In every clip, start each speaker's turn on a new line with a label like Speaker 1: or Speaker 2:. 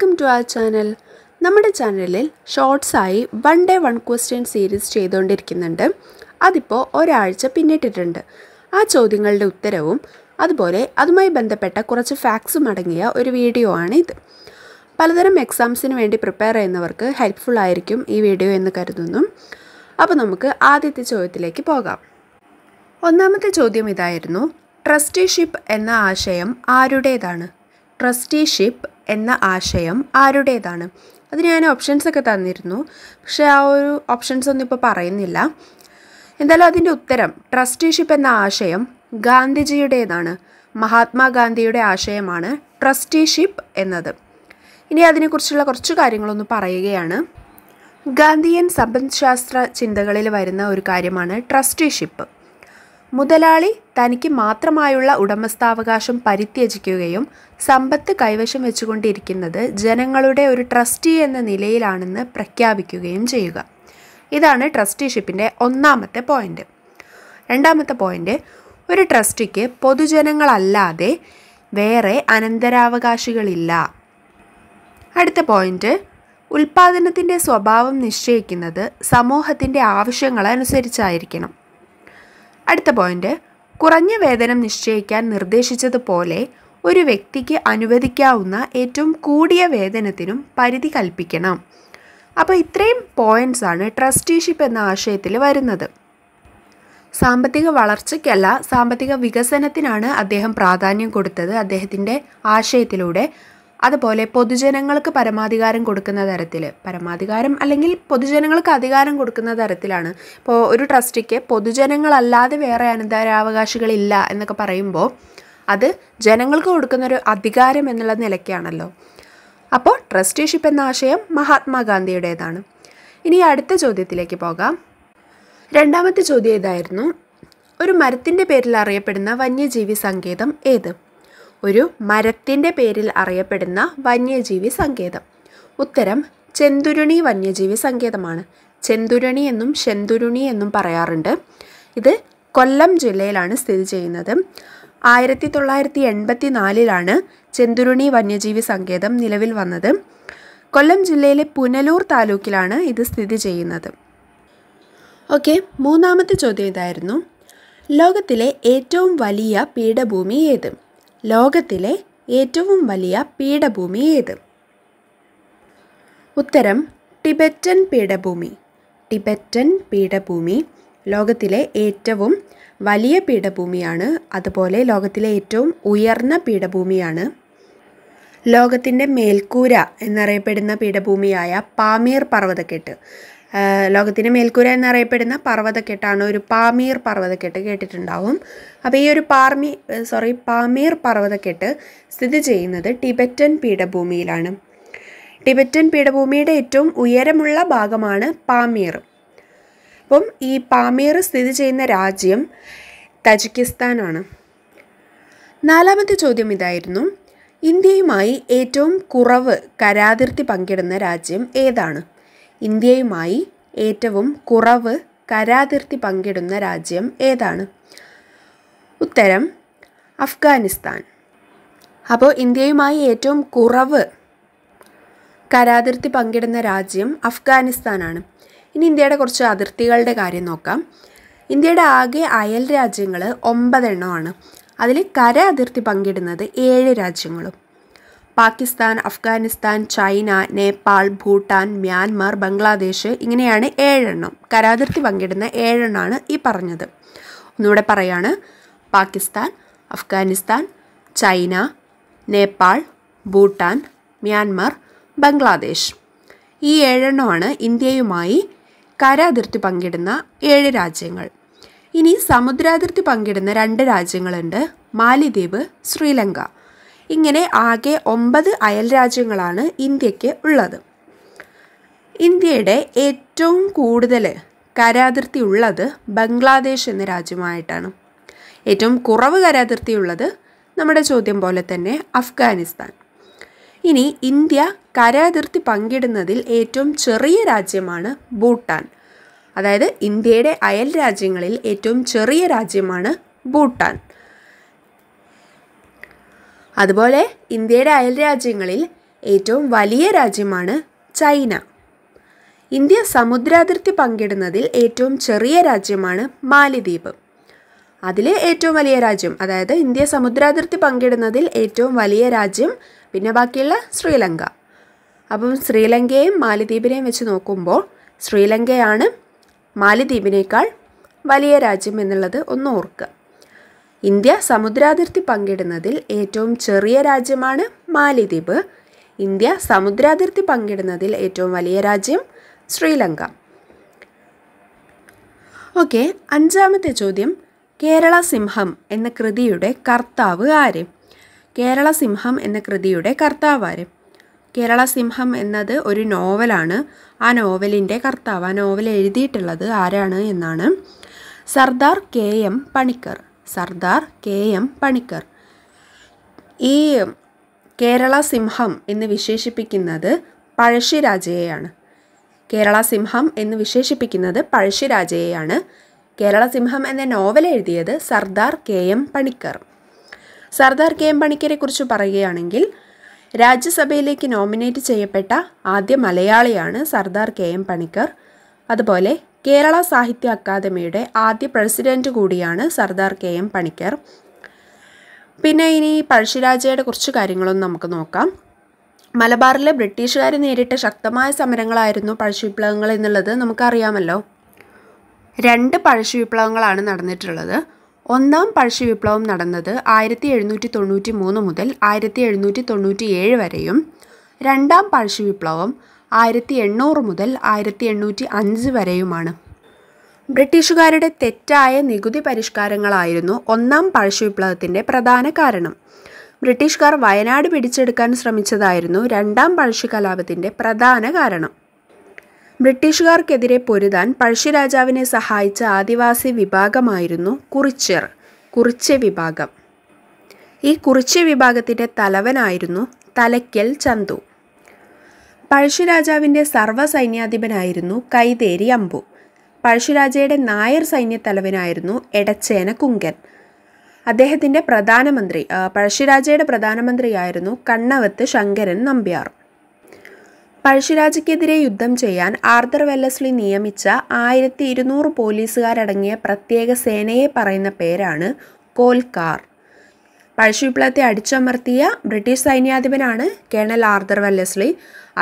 Speaker 1: welcome to our channel നമ്മുടെ ചാനലിൽ ഷോർട്സായി one day one question series ചെയ്തുകൊണ്ടിരിക്കുന്നുണ്ട് അതിപ്പോൾ ഒരാഴ്ച പിന്നിട്ടിട്ടുണ്ട് ആ ചോദ്യങ്ങളുടെ ഉത്തരവും അതുപോലെ അതുമായി ബന്ധപ്പെട്ട കുറച്ച് ഫാക്സും അടങ്ങിയ ഒരു വീഡിയോ ആണ് ഇത് പലതരം എക്സാംസിന് വേണ്ടി പ്രിപ്പയർ ചെയ്യുന്നവർക്ക് ഹെൽപ്ഫുൾ ആയിരിക്കും ഈ വീഡിയോ എന്ന് കരുതുന്നു അപ്പോൾ നമുക്ക് ആദ്യത്തെ ചോദ്യത്തിലേക്ക് പോകാം ഒന്നാമത്തെ ചോദ്യം ഇതായിരുന്നു ട്രസ്റ്റിഷിപ്പ് എന്ന ആശയം ആരുടേതാണ് ട്രസ്റ്റിഷിപ്പ് എന്ന ആശയം ആരുടേതാണ് അത് ഞാൻ ഓപ്ഷൻസൊക്കെ തന്നിരുന്നു പക്ഷേ ആ ഒരു ഓപ്ഷൻസ് ഒന്നും ഇപ്പോൾ പറയുന്നില്ല എന്തായാലും അതിൻ്റെ ഉത്തരം ട്രസ്റ്റിഷിപ്പ് എന്ന ആശയം ഗാന്ധിജിയുടേതാണ് മഹാത്മാഗാന്ധിയുടെ ആശയമാണ് ട്രസ്റ്റിഷിപ്പ് എന്നത് ഇനി അതിനെക്കുറിച്ചുള്ള കുറച്ച് കാര്യങ്ങളൊന്ന് പറയുകയാണ് ഗാന്ധിയൻ സമ്പദ്ശാസ്ത്ര ചിന്തകളിൽ വരുന്ന ഒരു കാര്യമാണ് ട്രസ്റ്റിഷിപ്പ് മുതലാളി തനിക്ക് മാത്രമായുള്ള ഉടമസ്ഥാവകാശം പരിത്യജിക്കുകയും സമ്പത്ത് കൈവശം വെച്ചുകൊണ്ടിരിക്കുന്നത് ജനങ്ങളുടെ ഒരു ട്രസ്റ്റി എന്ന നിലയിലാണെന്ന് പ്രഖ്യാപിക്കുകയും ചെയ്യുക ഇതാണ് ട്രസ്റ്റിഷിപ്പിൻ്റെ ഒന്നാമത്തെ പോയിന്റ് രണ്ടാമത്തെ പോയിന്റ് ഒരു ട്രസ്റ്റിക്ക് പൊതുജനങ്ങളല്ലാതെ വേറെ അനന്തരാവകാശികളില്ല അടുത്ത പോയിന്റ് ഉൽപാദനത്തിൻ്റെ സ്വഭാവം നിശ്ചയിക്കുന്നത് സമൂഹത്തിൻ്റെ ആവശ്യങ്ങളനുസരിച്ചായിരിക്കണം അടുത്ത പോയിന്റ് കുറഞ്ഞ വേതനം നിശ്ചയിക്കാൻ നിർദ്ദേശിച്ചതുപോലെ ഒരു വ്യക്തിക്ക് അനുവദിക്കാവുന്ന ഏറ്റവും കൂടിയ വേതനത്തിനും പരിധി കൽപ്പിക്കണം അപ്പോൾ ഇത്രയും പോയിന്റ്സ് ആണ് ട്രസ്റ്റിഷിപ്പ് എന്ന ആശയത്തിൽ വരുന്നത് സാമ്പത്തിക വളർച്ചയ്ക്കല്ല സാമ്പത്തിക വികസനത്തിനാണ് അദ്ദേഹം പ്രാധാന്യം കൊടുത്തത് അദ്ദേഹത്തിൻ്റെ ആശയത്തിലൂടെ അതുപോലെ പൊതുജനങ്ങൾക്ക് പരമാധികാരം കൊടുക്കുന്ന തരത്തിൽ പരമാധികാരം അല്ലെങ്കിൽ പൊതുജനങ്ങൾക്ക് അധികാരം കൊടുക്കുന്ന തരത്തിലാണ് ഇപ്പോൾ ഒരു ട്രസ്റ്റിക്ക് പൊതുജനങ്ങളല്ലാതെ വേറെ അനന്തരാവകാശികളില്ല എന്നൊക്കെ പറയുമ്പോൾ അത് ജനങ്ങൾക്ക് കൊടുക്കുന്നൊരു അധികാരം എന്നുള്ള നിലയ്ക്കാണല്ലോ അപ്പോൾ ട്രസ്റ്റിഷിപ്പ് എന്ന ആശയം മഹാത്മാഗാന്ധിയുടേതാണ് ഇനി അടുത്ത ചോദ്യത്തിലേക്ക് പോകാം രണ്ടാമത്തെ ചോദ്യം ഇതായിരുന്നു ഒരു മരത്തിൻ്റെ പേരിൽ അറിയപ്പെടുന്ന വന്യജീവി സങ്കേതം ഏത് ഒരു മരത്തിൻ്റെ പേരിൽ അറിയപ്പെടുന്ന വന്യജീവി സങ്കേതം ഉത്തരം ചെന്തുരുണി വന്യജീവി സങ്കേതമാണ് ചെന്തുരുണി എന്നും ശെന്തുരുണി എന്നും പറയാറുണ്ട് ഇത് കൊല്ലം ജില്ലയിലാണ് സ്ഥിതി ചെയ്യുന്നത് ആയിരത്തി തൊള്ളായിരത്തി എൺപത്തി നാലിലാണ് ചെന്തുരുണി വന്യജീവി സങ്കേതം നിലവിൽ വന്നത് കൊല്ലം ജില്ലയിലെ പുനലൂർ താലൂക്കിലാണ് ഇത് സ്ഥിതി ചെയ്യുന്നത് ഓക്കെ മൂന്നാമത്തെ ചോദ്യം ഇതായിരുന്നു ലോകത്തിലെ ഏറ്റവും വലിയ പീഠഭൂമി ഏത് ലോകത്തിലെ ഏറ്റവും വലിയ പീഠഭൂമി ഏത് ഉത്തരം ടിബറ്റൻ പീഠഭൂമി ടിബറ്റൻ പീഠഭൂമി ലോകത്തിലെ ഏറ്റവും വലിയ പീഠഭൂമിയാണ് അതുപോലെ ലോകത്തിലെ ഏറ്റവും ഉയർന്ന പീഠഭൂമിയാണ് ലോകത്തിൻ്റെ മേൽക്കൂര എന്നറിയപ്പെടുന്ന പീഠഭൂമിയായ പാമീർ പർവ്വതക്കെട്ട് ലോകത്തിൻ്റെ മേൽക്കൂര എന്നറിയപ്പെടുന്ന പർവ്വതക്കെട്ടാണ് ഒരു പാമീർ പർവ്വതക്കെട്ട് കേട്ടിട്ടുണ്ടാവും അപ്പോൾ ഈ ഒരു പാർമി സോറി പാമീർ പർവ്വതക്കെട്ട് സ്ഥിതി ചെയ്യുന്നത് ടിബറ്റൻ പീഠഭൂമിയിലാണ് ടിബറ്റൻ പീഠഭൂമിയുടെ ഏറ്റവും ഉയരമുള്ള ഭാഗമാണ് പാമീർ അപ്പം ഈ പാമീർ സ്ഥിതി ചെയ്യുന്ന രാജ്യം തജിക്കിസ്ഥാനാണ് നാലാമത്തെ ചോദ്യം ഇതായിരുന്നു ഇന്ത്യയുമായി ഏറ്റവും കുറവ് കരാതിർത്തി പങ്കിടുന്ന രാജ്യം ഏതാണ് ഇന്ത്യയുമായി ഏറ്റവും കുറവ് കരാതിർത്തി പങ്കിടുന്ന രാജ്യം ഏതാണ് ഉത്തരം അഫ്ഗാനിസ്ഥാൻ അപ്പോൾ ഇന്ത്യയുമായി ഏറ്റവും കുറവ് കരാതിർത്തി പങ്കിടുന്ന രാജ്യം അഫ്ഗാനിസ്ഥാനാണ് ഇനി ഇന്ത്യയുടെ കുറച്ച് അതിർത്തികളുടെ കാര്യം നോക്കാം ഇന്ത്യയുടെ ആകെ അയൽ രാജ്യങ്ങൾ ഒമ്പതെണ്ണമാണ് അതിൽ കര അതിർത്തി പങ്കിടുന്നത് ഏഴ് രാജ്യങ്ങളും പാകിസ്ഥാൻ അഫ്ഗാനിസ്ഥാൻ ചൈന നേപ്പാൾ ഭൂട്ടാൻ മ്യാൻമാർ ബംഗ്ലാദേശ് ഇങ്ങനെയാണ് ഏഴെണ്ണം കരാതിർത്തി പങ്കിടുന്ന ഏഴെണ്ണമാണ് ഈ പറഞ്ഞത് ഒന്നുകൂടെ പറയാണ് പാകിസ്ഥാൻ അഫ്ഗാനിസ്ഥാൻ ചൈന നേപ്പാൾ ഭൂട്ടാൻ മ്യാൻമാർ ബംഗ്ലാദേശ് ഈ ഏഴെണ്ണമാണ് ഇന്ത്യയുമായി കരാതിർത്തി പങ്കിടുന്ന ഏഴ് രാജ്യങ്ങൾ ഇനി സമുദ്രാതിർത്തി പങ്കിടുന്ന രണ്ട് രാജ്യങ്ങളുണ്ട് മാലിദ്വീപ് ശ്രീലങ്ക ഇങ്ങനെ ആകെ ഒമ്പത് അയൽ രാജ്യങ്ങളാണ് ഇന്ത്യക്ക് ഉള്ളത് ഇന്ത്യയുടെ ഏറ്റവും കൂടുതൽ കരാതിർത്തി ഉള്ളത് ബംഗ്ലാദേശ് എന്ന രാജ്യമായിട്ടാണ് ഏറ്റവും കുറവ് കരാതിർത്തി ഉള്ളത് നമ്മുടെ ചോദ്യം പോലെ തന്നെ അഫ്ഗാനിസ്ഥാൻ ഇനി ഇന്ത്യ കരാതിർത്തി പങ്കിടുന്നതിൽ ഏറ്റവും ചെറിയ രാജ്യമാണ് ഭൂട്ടാൻ അതായത് ഇന്ത്യയുടെ അയൽ രാജ്യങ്ങളിൽ ഏറ്റവും ചെറിയ രാജ്യമാണ് ഭൂട്ടാൻ അതുപോലെ ഇന്ത്യയുടെ രാജ്യങ്ങളിൽ ഏറ്റവും വലിയ രാജ്യമാണ് ചൈന ഇന്ത്യ സമുദ്രാതിർത്തി പങ്കിടുന്നതിൽ ഏറ്റവും ചെറിയ രാജ്യമാണ് മാലിദ്വീപ് അതിലെ ഏറ്റവും വലിയ രാജ്യം അതായത് ഇന്ത്യ സമുദ്രാതിർത്തി പങ്കിടുന്നതിൽ ഏറ്റവും വലിയ രാജ്യം പിന്നെ ബാക്കിയുള്ള ശ്രീലങ്ക അപ്പം ശ്രീലങ്കയെയും മാലിദ്വീപിനെയും വെച്ച് നോക്കുമ്പോൾ ശ്രീലങ്കയാണ് മാലിദ്വീപിനേക്കാൾ വലിയ രാജ്യം എന്നുള്ളത് ഒന്ന് ഓർക്കുക ഇന്ത്യ സമുദ്രാതിർത്തി പങ്കിടുന്നതിൽ ഏറ്റവും ചെറിയ രാജ്യമാണ് മാലിദ്വീപ് ഇന്ത്യ സമുദ്രാതിർത്തി പങ്കിടുന്നതിൽ ഏറ്റവും വലിയ രാജ്യം ശ്രീലങ്ക ഓക്കെ അഞ്ചാമത്തെ ചോദ്യം കേരള സിംഹം എന്ന കൃതിയുടെ കർത്താവ് ആര് കേരള സിംഹം എന്ന കൃതിയുടെ കർത്താവ് ആര് കേരള സിംഹം എന്നത് ഒരു നോവലാണ് ആ നോവലിൻ്റെ കർത്താവ് ആ നോവൽ എഴുതിയിട്ടുള്ളത് ആരാണ് എന്നാണ് Sardar K M Panikkar Sardar K M Panikkar ഈ കേരള സിംഹം എന്ന് വിശേഷിപ്പിക്കുന്നത് പഴശ്ശിരാജയെയാണ് കേരള സിംഹം എന്ന് വിശേഷിപ്പിക്കുന്നത് പഴശ്ശിരാജയെയാണ് കേരള സിംഹം എന്ന നോവൽ എഴുതിയത് Sardar K M Panikkar Sardar K M പണിക്കരെ കുറിച്ച് പറയുകയാണെങ്കിൽ രാജ്യസഭയിലേക്ക് നോമിനേറ്റ് ചെയ്യപ്പെട്ട ആദ്യ മലയാളിയാണ് സർദാർ കെ എം പണിക്കർ അതുപോലെ കേരള സാഹിത്യ അക്കാദമിയുടെ ആദ്യ പ്രസിഡൻറ്റ് കൂടിയാണ് സർദാർ കെ എം പണിക്കർ പിന്നെ ഇനി പഴശ്ശിരാജയുടെ കുറച്ച് കാര്യങ്ങളൊന്നും നമുക്ക് നോക്കാം മലബാറിലെ ബ്രിട്ടീഷുകാർ നേരിട്ട ശക്തമായ സമരങ്ങളായിരുന്നു പഴശ്ശി വിപ്ലവങ്ങൾ എന്നുള്ളത് നമുക്കറിയാമല്ലോ രണ്ട് പഴശ്ശി വിപ്ലവങ്ങളാണ് നടന്നിട്ടുള്ളത് ഒന്നാം പഴശ്ശി വിപ്ലവം നടന്നത് ആയിരത്തി എഴുന്നൂറ്റി തൊണ്ണൂറ്റി മൂന്ന് മുതൽ ആയിരത്തി എഴുന്നൂറ്റി തൊണ്ണൂറ്റി ഏഴ് വരെയും രണ്ടാം പഴശ്ശി വിപ്ലവം ആയിരത്തി എണ്ണൂറ് മുതൽ ആയിരത്തി എണ്ണൂറ്റി അഞ്ച് വരെയുമാണ് ബ്രിട്ടീഷുകാരുടെ തെറ്റായ നികുതി പരിഷ്കാരങ്ങളായിരുന്നു ഒന്നാം വിപ്ലവത്തിൻ്റെ പ്രധാന കാരണം ബ്രിട്ടീഷുകാർ വയനാട് പിടിച്ചെടുക്കാൻ ശ്രമിച്ചതായിരുന്നു രണ്ടാം പഴശ്ശി കലാപത്തിൻ്റെ പ്രധാന കാരണം ബ്രിട്ടീഷുകാർക്കെതിരെ പൊരുതാൻ രാജാവിനെ സഹായിച്ച ആദിവാസി വിഭാഗമായിരുന്നു കുറിച്യർ കുറിച്യ വിഭാഗം ഈ കുറിച്യ വിഭാഗത്തിൻ്റെ തലവനായിരുന്നു തലയ്ക്കൽ ചന്തു പഴശ്ശിരാജാവിൻ്റെ സർവ്വസൈന്യാധിപനായിരുന്നു കൈതേരി അമ്പു പഴശ്ശിരാജയുടെ നായർ സൈന്യത്തലവനായിരുന്നു എടച്ചേന കുങ്കൻ അദ്ദേഹത്തിൻ്റെ പ്രധാനമന്ത്രി പഴശ്ശിരാജയുടെ പ്രധാനമന്ത്രിയായിരുന്നു കണ്ണവത്ത് ശങ്കരൻ നമ്പ്യാർ പഴശ്ശിരാജയ്ക്കെതിരെ യുദ്ധം ചെയ്യാൻ ആർതർ വെല്ലസ്ലി നിയമിച്ച ആയിരത്തി ഇരുന്നൂറ് പോലീസുകാരടങ്ങിയ പ്രത്യേക സേനയെ പറയുന്ന പേരാണ് കോൽക്കാർ പഴശ്ശിവിപ്ലവത്തെ അടിച്ചമർത്തിയ ബ്രിട്ടീഷ് സൈന്യാധിപനാണ് കേണൽ ആർദർ വെല്ലസ്ലി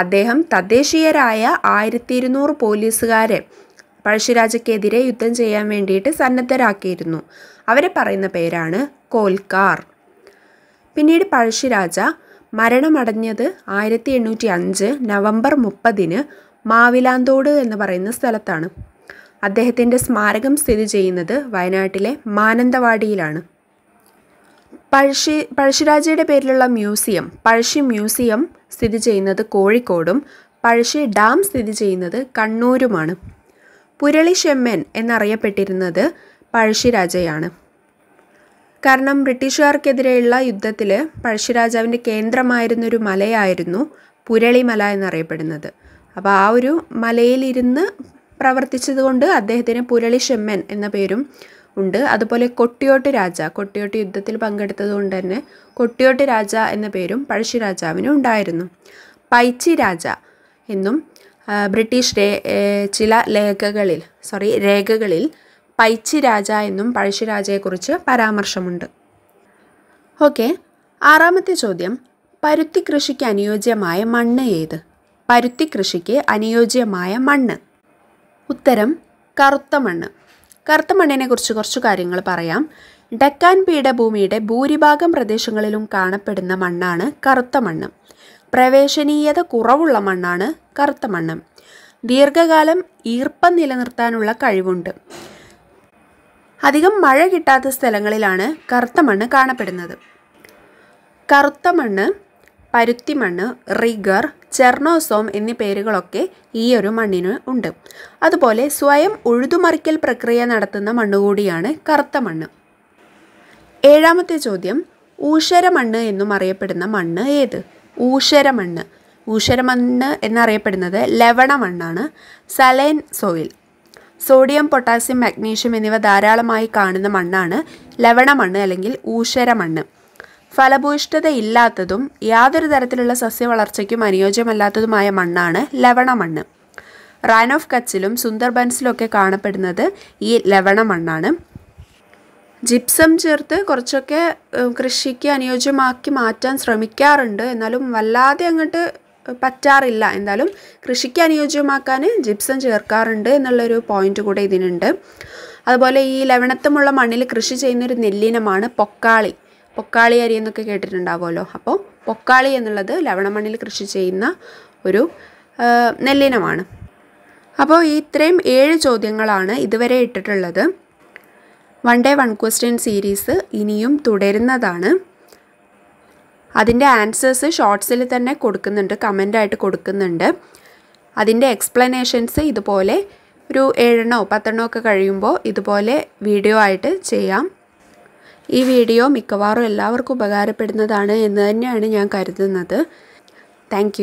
Speaker 1: അദ്ദേഹം തദ്ദേശീയരായ ആയിരത്തി ഇരുന്നൂറ് പോലീസുകാരെ പഴശ്ശിരാജയ്ക്കെതിരെ യുദ്ധം ചെയ്യാൻ വേണ്ടിയിട്ട് സന്നദ്ധരാക്കിയിരുന്നു അവരെ പറയുന്ന പേരാണ് കോൽക്കാർ പിന്നീട് പഴശ്ശിരാജ മരണമടഞ്ഞത് ആയിരത്തി എണ്ണൂറ്റി അഞ്ച് നവംബർ മുപ്പതിന് മാവിലാന്തോട് എന്ന് പറയുന്ന സ്ഥലത്താണ് അദ്ദേഹത്തിൻ്റെ സ്മാരകം സ്ഥിതി ചെയ്യുന്നത് വയനാട്ടിലെ മാനന്തവാടിയിലാണ് പഴശ്ശി പഴശ്ശിരാജയുടെ പേരിലുള്ള മ്യൂസിയം പഴശ്ശി മ്യൂസിയം സ്ഥിതി ചെയ്യുന്നത് കോഴിക്കോടും പഴശ്ശി ഡാം സ്ഥിതി ചെയ്യുന്നത് കണ്ണൂരുമാണ് പുരളി ഷെമ്മൻ എന്നറിയപ്പെട്ടിരുന്നത് പഴശ്ശിരാജയാണ് കാരണം ബ്രിട്ടീഷുകാർക്കെതിരെയുള്ള യുദ്ധത്തിൽ പഴശ്ശിരാജാവിൻ്റെ കേന്ദ്രമായിരുന്നൊരു മലയായിരുന്നു പുരളിമല എന്നറിയപ്പെടുന്നത് അപ്പോൾ ആ ഒരു മലയിലിരുന്ന് പ്രവർത്തിച്ചതുകൊണ്ട് അദ്ദേഹത്തിന് പുരളി ഷെമ്മൻ എന്ന പേരും ഉണ്ട് അതുപോലെ കൊട്ടിയോട്ട് രാജ കൊട്ടിയോട്ട് യുദ്ധത്തിൽ പങ്കെടുത്തതുകൊണ്ട് തന്നെ കൊട്ടിയോട്ട് രാജ എന്ന പേരും പഴശ്ശിരാജാവിന് ഉണ്ടായിരുന്നു പൈച്ചി രാജ എന്നും ബ്രിട്ടീഷ് ചില ലേഖകളിൽ സോറി രേഖകളിൽ പൈച്ചി രാജ എന്നും രാജയെക്കുറിച്ച് പരാമർശമുണ്ട് ഓക്കെ ആറാമത്തെ ചോദ്യം പരുത്തി കൃഷിക്ക് അനുയോജ്യമായ മണ്ണ് ഏത് പരുത്തി കൃഷിക്ക് അനുയോജ്യമായ മണ്ണ് ഉത്തരം കറുത്ത മണ്ണ് കറുത്ത മണ്ണിനെക്കുറിച്ച് കുറച്ച് കാര്യങ്ങൾ പറയാം ഡെക്കാൻ പീഠഭൂമിയുടെ ഭൂരിഭാഗം പ്രദേശങ്ങളിലും കാണപ്പെടുന്ന മണ്ണാണ് കറുത്ത മണ്ണ് പ്രവേശനീയത കുറവുള്ള മണ്ണാണ് കറുത്ത മണ്ണ് ദീർഘകാലം ഈർപ്പം നിലനിർത്താനുള്ള കഴിവുണ്ട് അധികം മഴ കിട്ടാത്ത സ്ഥലങ്ങളിലാണ് കറുത്ത മണ്ണ് കാണപ്പെടുന്നത് കറുത്ത മണ്ണ് പരുത്തിമണ്ണ് റിഗർ ചെർണോസോം എന്നീ പേരുകളൊക്കെ ഈ ഒരു മണ്ണിന് ഉണ്ട് അതുപോലെ സ്വയം ഉഴുതുമറിക്കൽ പ്രക്രിയ നടത്തുന്ന മണ്ണ് കൂടിയാണ് കറുത്ത മണ്ണ് ഏഴാമത്തെ ചോദ്യം ഊഷരമണ്ണ് എന്നും അറിയപ്പെടുന്ന മണ്ണ് ഏത് ഊഷരമണ്ണ് ഊഷരമണ്ണ് എന്നറിയപ്പെടുന്നത് ലവണമണ്ണാണ് saline soil sodium potassium magnesium എന്നിവ ധാരാളമായി കാണുന്ന മണ്ണാണ് ലവണമണ്ണ് അല്ലെങ്കിൽ ഊഷരമണ്ണ് ഫലഭൂയിഷ്ഠതയില്ലാത്തതും യാതൊരു തരത്തിലുള്ള സസ്യവളർച്ചയ്ക്കും അനുയോജ്യമല്ലാത്തതുമായ മണ്ണാണ് ലവണ മണ്ണ് റാൻ ഓഫ് കച്ചിലും സുന്ദർബൻസിലൊക്കെ കാണപ്പെടുന്നത് ഈ ലവണ മണ്ണാണ് ജിപ്സം ചേർത്ത് കുറച്ചൊക്കെ കൃഷിക്ക് അനുയോജ്യമാക്കി മാറ്റാൻ ശ്രമിക്കാറുണ്ട് എന്നാലും വല്ലാതെ അങ്ങോട്ട് പറ്റാറില്ല എന്നാലും കൃഷിക്ക് അനുയോജ്യമാക്കാൻ ജിപ്സം ചേർക്കാറുണ്ട് എന്നുള്ളൊരു പോയിന്റ് കൂടെ ഇതിനുണ്ട് അതുപോലെ ഈ ലവണത്തമുള്ള മണ്ണിൽ കൃഷി ചെയ്യുന്നൊരു നെല്ലിനമാണ് പൊക്കാളി പൊക്കാളി അരി എന്നൊക്കെ കേട്ടിട്ടുണ്ടാവുമല്ലോ അപ്പോൾ പൊക്കാളി എന്നുള്ളത് ലവണമണ്ണിൽ കൃഷി ചെയ്യുന്ന ഒരു നെല്ലിനമാണ് അപ്പോൾ ഈ ഇത്രയും ഏഴ് ചോദ്യങ്ങളാണ് ഇതുവരെ ഇട്ടിട്ടുള്ളത് one day one question series ഇനിയും തുടരുന്നതാണ് അതിൻ്റെ ആൻസേഴ്സ് ഷോർട്സിൽ തന്നെ കൊടുക്കുന്നുണ്ട് കമൻ്റായിട്ട് കൊടുക്കുന്നുണ്ട് അതിൻ്റെ എക്സ്പ്ലനേഷൻസ് ഇതുപോലെ ഒരു ഏഴെണ്ണോ പത്തെണ്ണോ ഒക്കെ കഴിയുമ്പോൾ ഇതുപോലെ വീഡിയോ ആയിട്ട് ചെയ്യാം ഈ വീഡിയോ മിക്കവാറും എല്ലാവർക്കും ഉപകാരപ്പെടുന്നതാണ് എന്ന് തന്നെയാണ് ഞാൻ കരുതുന്നത് താങ്ക്